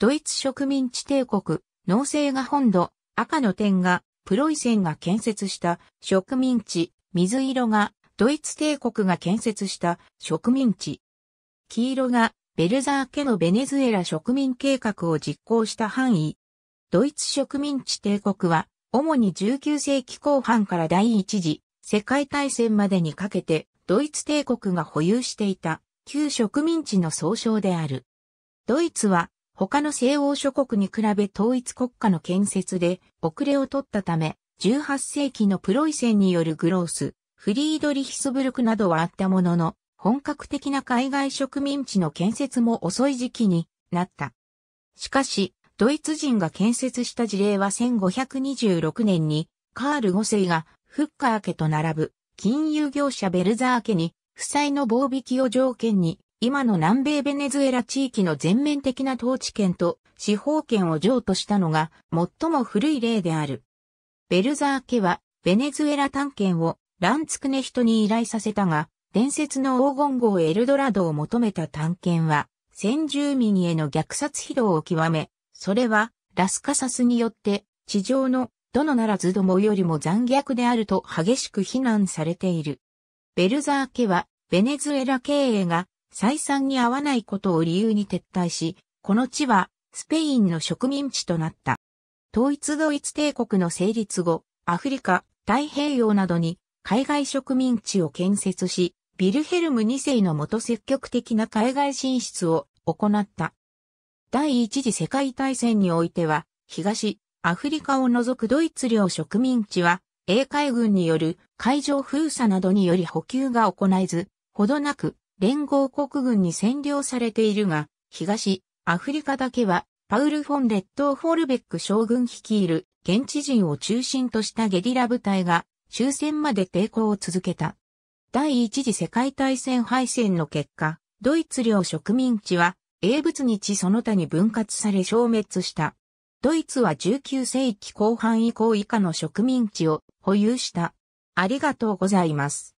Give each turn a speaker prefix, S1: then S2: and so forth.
S1: ドイツ植民地帝国、農政が本土、赤の点が、プロイセンが建設した植民地、水色が、ドイツ帝国が建設した植民地。黄色が、ベルザー家のベネズエラ植民計画を実行した範囲。ドイツ植民地帝国は、主に19世紀後半から第一次世界大戦までにかけて、ドイツ帝国が保有していた旧植民地の総称である。ドイツは他の西欧諸国に比べ統一国家の建設で遅れを取ったため、18世紀のプロイセンによるグロース、フリードリヒスブルクなどはあったものの、本格的な海外植民地の建設も遅い時期になった。しかし、ドイツ人が建設した事例は1526年に、カール5世がフッカー家と並ぶ金融業者ベルザー家に負債の防引きを条件に今の南米ベネズエラ地域の全面的な統治権と司法権を譲渡したのが最も古い例である。ベルザー家はベネズエラ探検をランツクネ人に依頼させたが、伝説の黄金号エルドラドを求めた探検は、先住民への虐殺疲労を極め、それはラスカサスによって地上のどのならずどもよりも残虐であると激しく非難されている。ベルザー家はベネズエラ経営が採算に合わないことを理由に撤退し、この地はスペインの植民地となった。統一ドイツ帝国の成立後、アフリカ、太平洋などに海外植民地を建設し、ビルヘルム2世のもと積極的な海外進出を行った。第一次世界大戦においては、東、アフリカを除くドイツ領植民地は、英海軍による海上封鎖などにより補給が行えず、ほどなく連合国軍に占領されているが、東、アフリカだけは、パウル・フォン・レッド・フォルベック将軍率いる現地人を中心としたゲリラ部隊が終戦まで抵抗を続けた。第一次世界大戦敗戦の結果、ドイツ領植民地は英仏日その他に分割され消滅した。ドイツは19世紀後半以降以下の植民地を保有した。ありがとうございます。